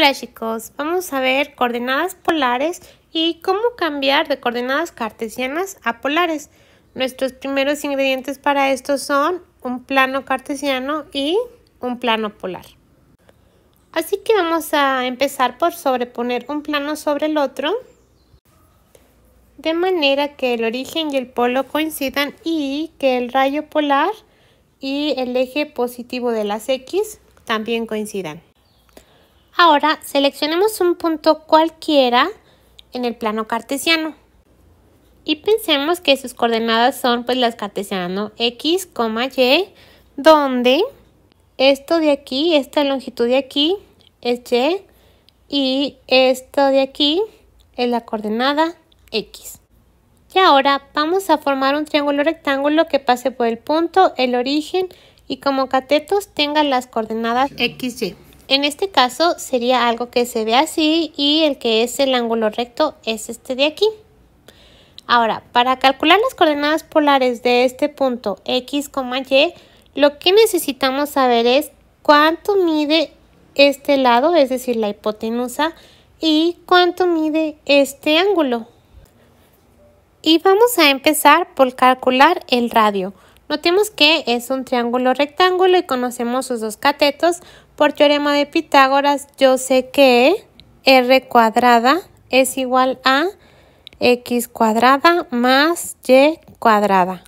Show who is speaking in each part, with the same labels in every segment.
Speaker 1: Hola chicos, vamos a ver coordenadas polares y cómo cambiar de coordenadas cartesianas a polares. Nuestros primeros ingredientes para esto son un plano cartesiano y un plano polar. Así que vamos a empezar por sobreponer un plano sobre el otro, de manera que el origen y el polo coincidan y que el rayo polar y el eje positivo de las X también coincidan. Ahora seleccionemos un punto cualquiera en el plano cartesiano y pensemos que sus coordenadas son pues las cartesianas, X, Y, donde esto de aquí, esta longitud de aquí es Y y esto de aquí es la coordenada X. Y ahora vamos a formar un triángulo rectángulo que pase por el punto, el origen y como catetos tenga las coordenadas x, y. En este caso sería algo que se ve así y el que es el ángulo recto es este de aquí. Ahora, para calcular las coordenadas polares de este punto X, Y, lo que necesitamos saber es cuánto mide este lado, es decir, la hipotenusa, y cuánto mide este ángulo. Y vamos a empezar por calcular el radio. Notemos que es un triángulo rectángulo y conocemos sus dos catetos, por teorema de Pitágoras yo sé que r cuadrada es igual a x cuadrada más y cuadrada,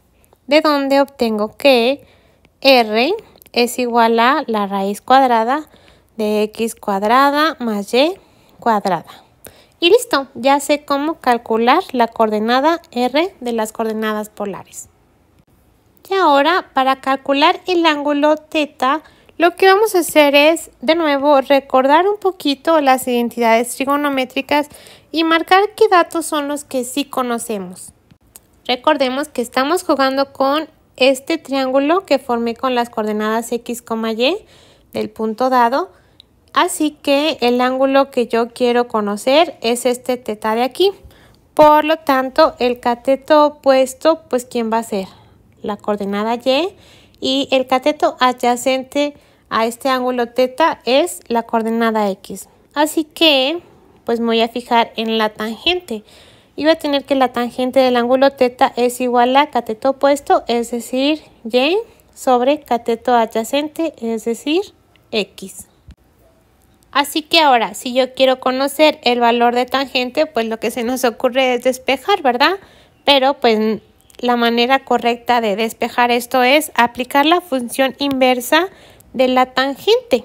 Speaker 1: de donde obtengo que r es igual a la raíz cuadrada de x cuadrada más y cuadrada. Y listo, ya sé cómo calcular la coordenada r de las coordenadas polares. Y ahora, para calcular el ángulo θ, lo que vamos a hacer es, de nuevo, recordar un poquito las identidades trigonométricas y marcar qué datos son los que sí conocemos. Recordemos que estamos jugando con este triángulo que formé con las coordenadas x, y del punto dado. Así que el ángulo que yo quiero conocer es este teta de aquí. Por lo tanto, el cateto opuesto, pues ¿quién va a ser? La coordenada y y el cateto adyacente a este ángulo teta es la coordenada X. Así que, pues me voy a fijar en la tangente. Y voy a tener que la tangente del ángulo teta es igual a cateto opuesto, es decir, Y, sobre cateto adyacente, es decir, X. Así que ahora, si yo quiero conocer el valor de tangente, pues lo que se nos ocurre es despejar, ¿verdad? Pero pues la manera correcta de despejar esto es aplicar la función inversa de la tangente.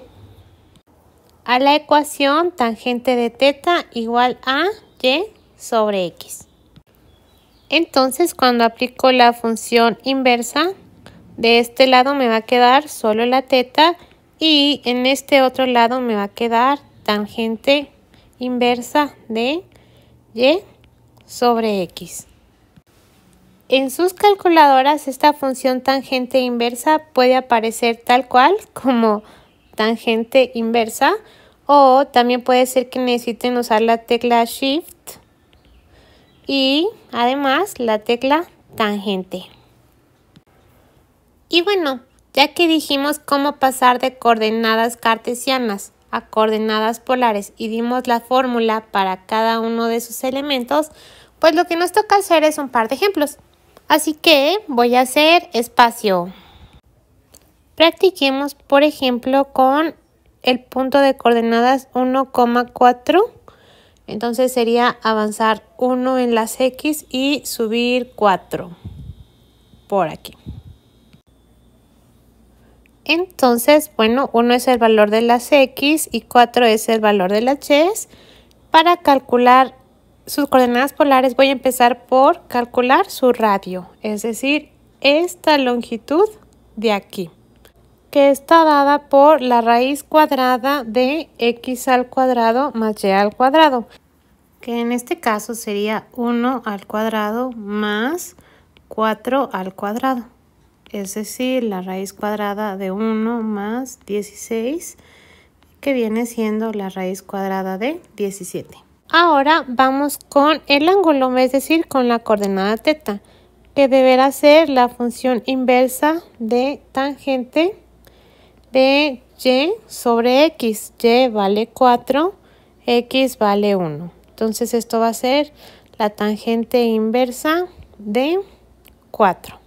Speaker 1: A la ecuación tangente de teta igual a y sobre x. Entonces cuando aplico la función inversa, de este lado me va a quedar solo la teta y en este otro lado me va a quedar tangente inversa de y sobre x. En sus calculadoras esta función tangente inversa puede aparecer tal cual como tangente inversa o también puede ser que necesiten usar la tecla Shift y además la tecla tangente. Y bueno, ya que dijimos cómo pasar de coordenadas cartesianas a coordenadas polares y dimos la fórmula para cada uno de sus elementos, pues lo que nos toca hacer es un par de ejemplos. Así que voy a hacer espacio. Practiquemos, por ejemplo, con el punto de coordenadas 1,4. Entonces sería avanzar 1 en las X y subir 4 por aquí. Entonces, bueno, 1 es el valor de las X y 4 es el valor de las Y para calcular sus coordenadas polares voy a empezar por calcular su radio, es decir, esta longitud de aquí, que está dada por la raíz cuadrada de x al cuadrado más y al cuadrado, que en este caso sería 1 al cuadrado más 4 al cuadrado, es decir, la raíz cuadrada de 1 más 16, que viene siendo la raíz cuadrada de 17. Ahora vamos con el ángulo, es decir, con la coordenada teta, que deberá ser la función inversa de tangente de y sobre x. y vale 4, x vale 1. Entonces esto va a ser la tangente inversa de 4.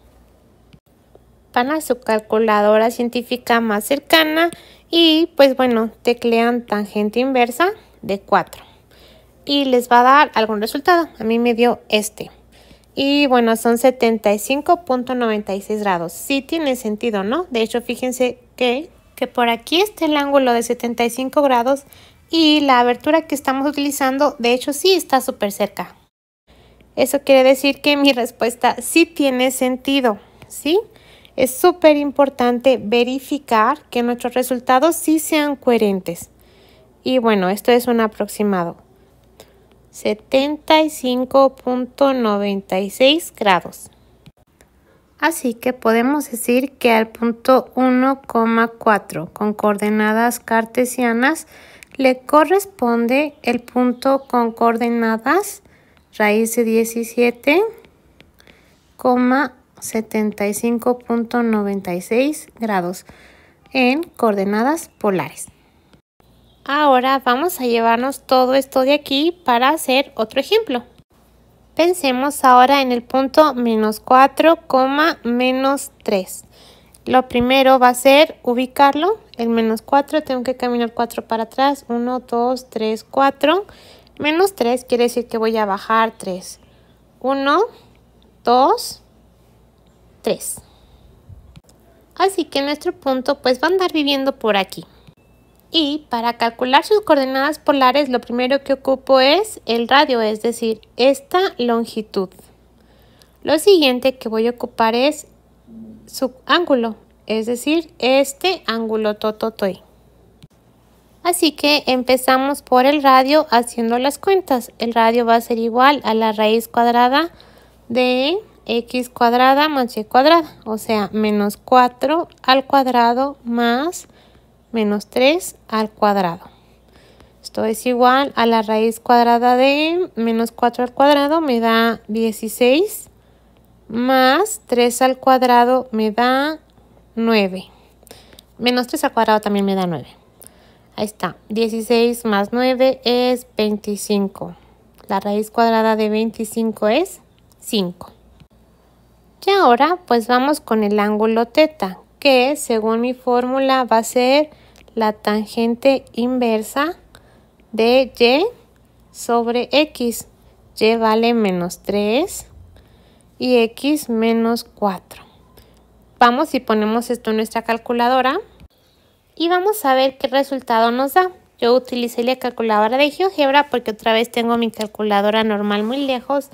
Speaker 1: Van a su calculadora científica más cercana y pues bueno, teclean tangente inversa de 4 y les va a dar algún resultado. A mí me dio este. Y bueno, son 75.96 grados. Sí tiene sentido, ¿no? De hecho, fíjense que, que por aquí está el ángulo de 75 grados y la abertura que estamos utilizando, de hecho, sí está súper cerca. Eso quiere decir que mi respuesta sí tiene sentido, ¿sí? Es súper importante verificar que nuestros resultados sí sean coherentes. Y bueno, esto es un aproximado. 75.96 grados. Así que podemos decir que al punto 1,4 con coordenadas cartesianas le corresponde el punto con coordenadas raíz de 17, 75.96 grados en coordenadas polares. Ahora vamos a llevarnos todo esto de aquí para hacer otro ejemplo. Pensemos ahora en el punto menos 4, menos 3. Lo primero va a ser ubicarlo, el menos 4, tengo que caminar 4 para atrás, 1, 2, 3, 4. Menos 3 quiere decir que voy a bajar 3. 1, 2, 3. Así que nuestro punto pues va a andar viviendo por aquí. Y para calcular sus coordenadas polares, lo primero que ocupo es el radio, es decir, esta longitud. Lo siguiente que voy a ocupar es su ángulo, es decir, este ángulo tototoy. Así que empezamos por el radio haciendo las cuentas. El radio va a ser igual a la raíz cuadrada de x cuadrada más y cuadrada, o sea, menos 4 al cuadrado más menos 3 al cuadrado. Esto es igual a la raíz cuadrada de menos 4 al cuadrado me da 16 más 3 al cuadrado me da 9. Menos 3 al cuadrado también me da 9. Ahí está. 16 más 9 es 25. La raíz cuadrada de 25 es 5. Y ahora pues vamos con el ángulo teta, que según mi fórmula va a ser la tangente inversa de y sobre x. y vale menos 3 y x menos 4. Vamos y ponemos esto en nuestra calculadora y vamos a ver qué resultado nos da. Yo utilicé la calculadora de GeoGebra porque otra vez tengo mi calculadora normal muy lejos,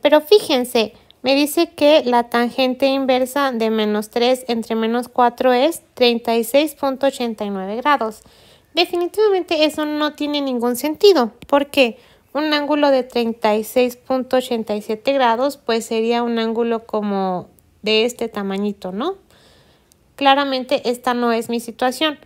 Speaker 1: pero fíjense, me dice que la tangente inversa de menos 3 entre menos 4 es 36.89 grados. Definitivamente eso no tiene ningún sentido, porque un ángulo de 36.87 grados pues sería un ángulo como de este tamañito, ¿no? Claramente esta no es mi situación.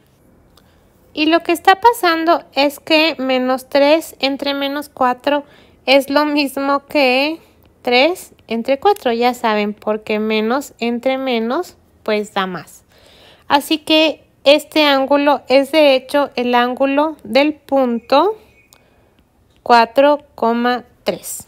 Speaker 1: Y lo que está pasando es que menos 3 entre menos 4 es lo mismo que 3 entre 4, ya saben, porque menos entre menos, pues da más. Así que este ángulo es de hecho el ángulo del punto 4,3.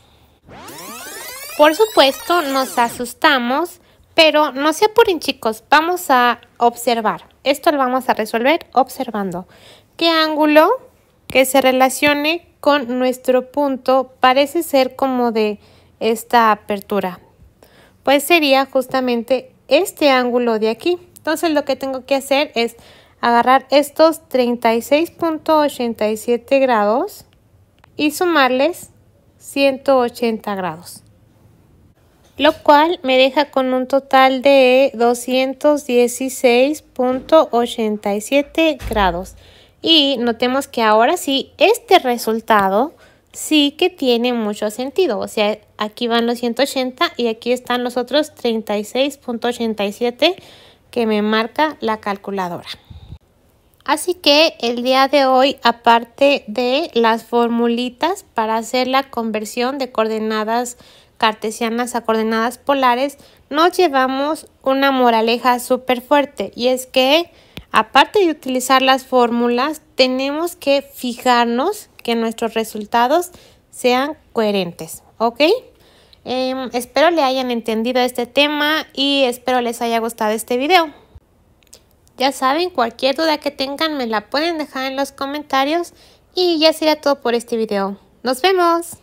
Speaker 1: Por supuesto, nos asustamos, pero no se apuren chicos, vamos a observar. Esto lo vamos a resolver observando. ¿Qué ángulo que se relacione con nuestro punto parece ser como de esta apertura? Pues sería justamente este ángulo de aquí. Entonces lo que tengo que hacer es agarrar estos 36.87 grados y sumarles 180 grados. Lo cual me deja con un total de 216.87 grados. Y notemos que ahora sí, este resultado sí que tiene mucho sentido. O sea, aquí van los 180 y aquí están los otros 36.87 que me marca la calculadora. Así que el día de hoy, aparte de las formulitas para hacer la conversión de coordenadas cartesianas a coordenadas polares, nos llevamos una moraleja súper fuerte y es que Aparte de utilizar las fórmulas, tenemos que fijarnos que nuestros resultados sean coherentes, ¿ok? Em, espero le hayan entendido este tema y espero les haya gustado este video. Ya saben, cualquier duda que tengan me la pueden dejar en los comentarios y ya será todo por este video. ¡Nos vemos!